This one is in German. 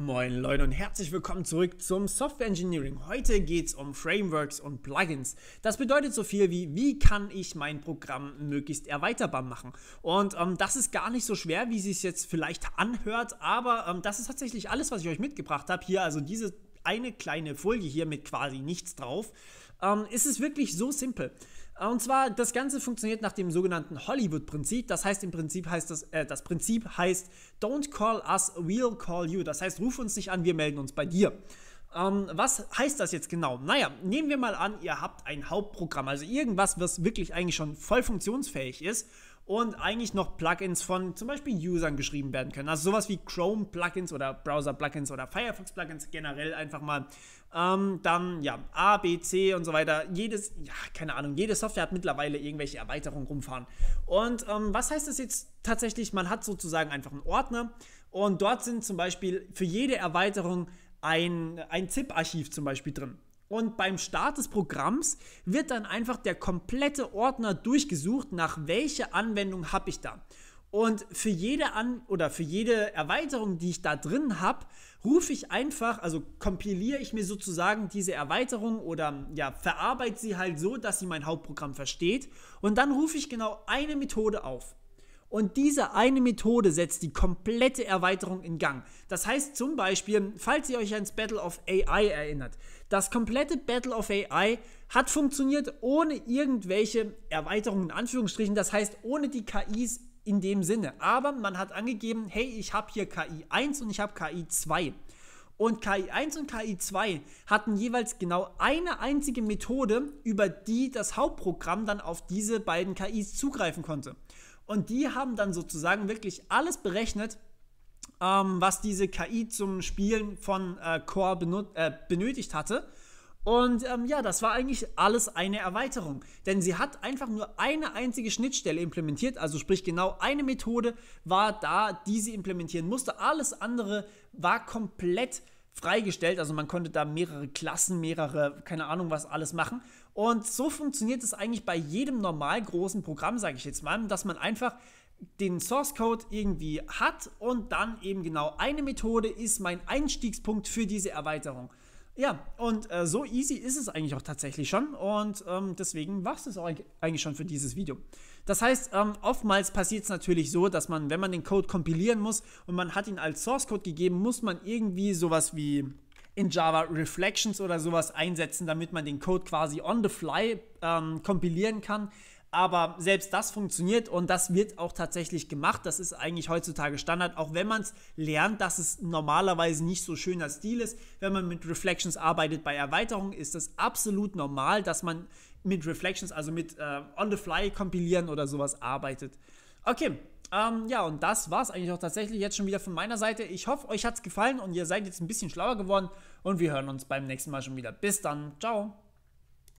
Moin Leute und herzlich willkommen zurück zum Software Engineering. Heute geht es um Frameworks und Plugins. Das bedeutet so viel wie, wie kann ich mein Programm möglichst erweiterbar machen? Und ähm, das ist gar nicht so schwer, wie es sich jetzt vielleicht anhört, aber ähm, das ist tatsächlich alles, was ich euch mitgebracht habe. Hier also diese eine kleine Folie hier mit quasi nichts drauf. Ähm, ist es wirklich so simpel. Äh, und zwar, das Ganze funktioniert nach dem sogenannten Hollywood-Prinzip. Das heißt, im Prinzip heißt das, äh, das Prinzip heißt, don't call us, we'll call you. Das heißt, ruf uns nicht an, wir melden uns bei dir. Ähm, was heißt das jetzt genau? Naja, nehmen wir mal an, ihr habt ein Hauptprogramm, also irgendwas, was wirklich eigentlich schon voll funktionsfähig ist und eigentlich noch Plugins von zum Beispiel Usern geschrieben werden können. Also sowas wie Chrome-Plugins oder Browser-Plugins oder Firefox-Plugins generell einfach mal. Ähm, dann ja, A, B, C und so weiter. Jedes, ja, keine Ahnung, jede Software hat mittlerweile irgendwelche Erweiterungen rumfahren. Und ähm, was heißt das jetzt tatsächlich? Man hat sozusagen einfach einen Ordner und dort sind zum Beispiel für jede Erweiterung ein, ein ZIP-Archiv zum Beispiel drin. Und beim Start des Programms wird dann einfach der komplette Ordner durchgesucht, nach welcher Anwendung habe ich da. Und für jede An oder für jede Erweiterung, die ich da drin habe, rufe ich einfach, also kompiliere ich mir sozusagen diese Erweiterung oder ja, verarbeite sie halt so, dass sie mein Hauptprogramm versteht. Und dann rufe ich genau eine Methode auf. Und diese eine Methode setzt die komplette Erweiterung in Gang. Das heißt zum Beispiel, falls ihr euch ans Battle of AI erinnert, das komplette Battle of AI hat funktioniert ohne irgendwelche Erweiterungen in Anführungsstrichen, das heißt ohne die KIs in dem Sinne. Aber man hat angegeben, hey, ich habe hier KI 1 und ich habe KI 2 und KI1 und KI2 hatten jeweils genau eine einzige Methode, über die das Hauptprogramm dann auf diese beiden KIs zugreifen konnte. Und die haben dann sozusagen wirklich alles berechnet, ähm, was diese KI zum Spielen von äh, Core äh, benötigt hatte und ähm, ja, das war eigentlich alles eine Erweiterung, denn sie hat einfach nur eine einzige Schnittstelle implementiert, also sprich genau eine Methode war da, die sie implementieren musste. Alles andere war komplett freigestellt, also man konnte da mehrere Klassen, mehrere, keine Ahnung was alles machen. Und so funktioniert es eigentlich bei jedem normal großen Programm, sage ich jetzt mal, dass man einfach den Source Code irgendwie hat und dann eben genau eine Methode ist mein Einstiegspunkt für diese Erweiterung. Ja, und äh, so easy ist es eigentlich auch tatsächlich schon. Und ähm, deswegen war es das auch eigentlich schon für dieses Video. Das heißt, ähm, oftmals passiert es natürlich so, dass man, wenn man den Code kompilieren muss und man hat ihn als Source Code gegeben, muss man irgendwie sowas wie in Java Reflections oder sowas einsetzen, damit man den Code quasi on the fly ähm, kompilieren kann. Aber selbst das funktioniert und das wird auch tatsächlich gemacht. Das ist eigentlich heutzutage Standard, auch wenn man es lernt, dass es normalerweise nicht so schöner Stil ist. Wenn man mit Reflections arbeitet bei Erweiterungen, ist das absolut normal, dass man mit Reflections, also mit äh, On-the-Fly kompilieren oder sowas arbeitet. Okay, ähm, ja, und das war es eigentlich auch tatsächlich jetzt schon wieder von meiner Seite. Ich hoffe, euch hat es gefallen und ihr seid jetzt ein bisschen schlauer geworden und wir hören uns beim nächsten Mal schon wieder. Bis dann, ciao.